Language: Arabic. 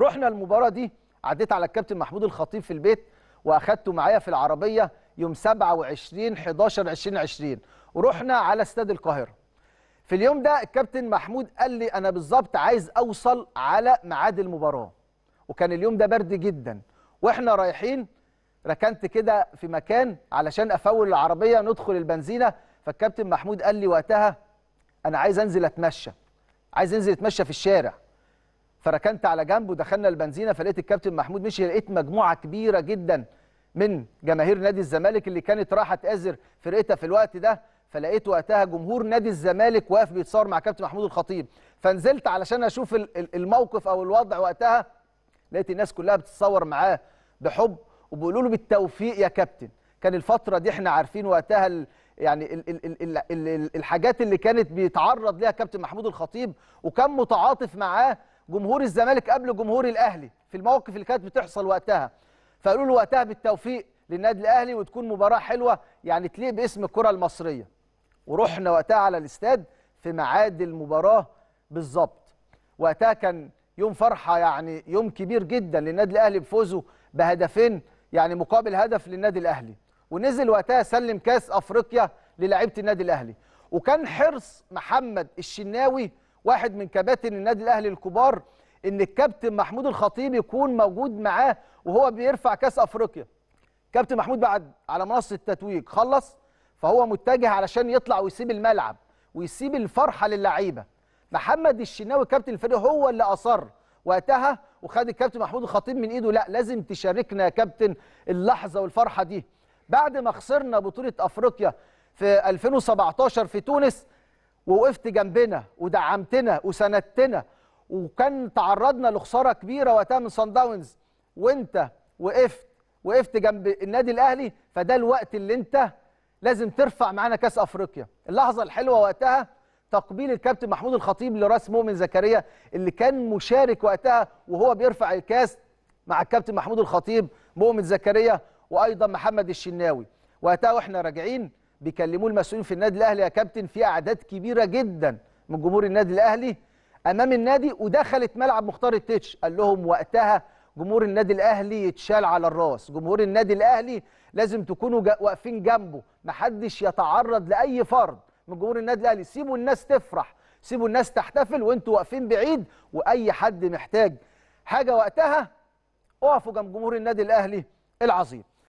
رحنا المباراه دي عديت على الكابتن محمود الخطيب في البيت واخدته معايا في العربيه يوم 27 11 2020 ورحنا على استاد القاهره في اليوم ده الكابتن محمود قال لي انا بالظبط عايز اوصل على ميعاد المباراه وكان اليوم ده برد جدا واحنا رايحين ركنت كده في مكان علشان افول العربيه ندخل البنزينه فالكابتن محمود قال لي وقتها انا عايز انزل اتمشى عايز انزل اتمشى في الشارع فركنت على جنب ودخلنا البنزينه فلقيت الكابتن محمود مشي لقيت مجموعه كبيره جدا من جماهير نادي الزمالك اللي كانت رايحه تأزر فرقتها في الوقت ده فلقيت وقتها جمهور نادي الزمالك واقف بيتصور مع كابتن محمود الخطيب فنزلت علشان اشوف الموقف او الوضع وقتها لقيت الناس كلها بتتصور معاه بحب وبيقولوا له بالتوفيق يا كابتن كان الفتره دي احنا عارفين وقتها الـ يعني الـ الـ الـ الـ الحاجات اللي كانت بيتعرض ليها كابتن محمود الخطيب وكان متعاطف معاه جمهور الزمالك قبل جمهور الاهلي في المواقف اللي كانت بتحصل وقتها فقالوا له وقتها بالتوفيق للنادي الاهلي وتكون مباراه حلوه يعني تليق باسم الكره المصريه ورحنا وقتها على الاستاد في ميعاد المباراه بالظبط وقتها كان يوم فرحه يعني يوم كبير جدا للنادي الاهلي بفوزه بهدفين يعني مقابل هدف للنادي الاهلي ونزل وقتها سلم كاس افريقيا للاعيبه النادي الاهلي وكان حرص محمد الشناوي واحد من كباتن النادي الاهلي الكبار ان الكابتن محمود الخطيب يكون موجود معاه وهو بيرفع كاس افريقيا كابتن محمود بعد على منصه التتويج خلص فهو متجه علشان يطلع ويسيب الملعب ويسيب الفرحه للعيبه محمد الشناوي كابتن الفريق هو اللي اصر وقتها وخد الكابتن محمود الخطيب من ايده لا لازم تشاركنا يا كابتن اللحظه والفرحه دي بعد ما خسرنا بطوله افريقيا في 2017 في تونس ووقفت جنبنا ودعمتنا وسندتنا وكان تعرضنا لخساره كبيره وقتها من صن داونز وانت وقفت وقفت جنب النادي الاهلي فده الوقت اللي انت لازم ترفع معانا كاس افريقيا اللحظه الحلوه وقتها تقبيل الكابتن محمود الخطيب لراس مؤمن زكريا اللي كان مشارك وقتها وهو بيرفع الكاس مع الكابتن محمود الخطيب مؤمن زكريا وايضا محمد الشناوي وقتها واحنا راجعين بيكلموه المسؤولين في النادي الاهلي يا كابتن في اعداد كبيره جدا من جمهور النادي الاهلي امام النادي ودخلت ملعب مختار التتش قال لهم وقتها جمهور النادي الاهلي يتشال على الراس جمهور النادي الاهلي لازم تكونوا واقفين جنبه محدش يتعرض لاي فرد من جمهور النادي الاهلي سيبوا الناس تفرح سيبوا الناس تحتفل وانتوا واقفين بعيد واي حد محتاج حاجه وقتها اقفوا جنب جمهور النادي الاهلي العظيم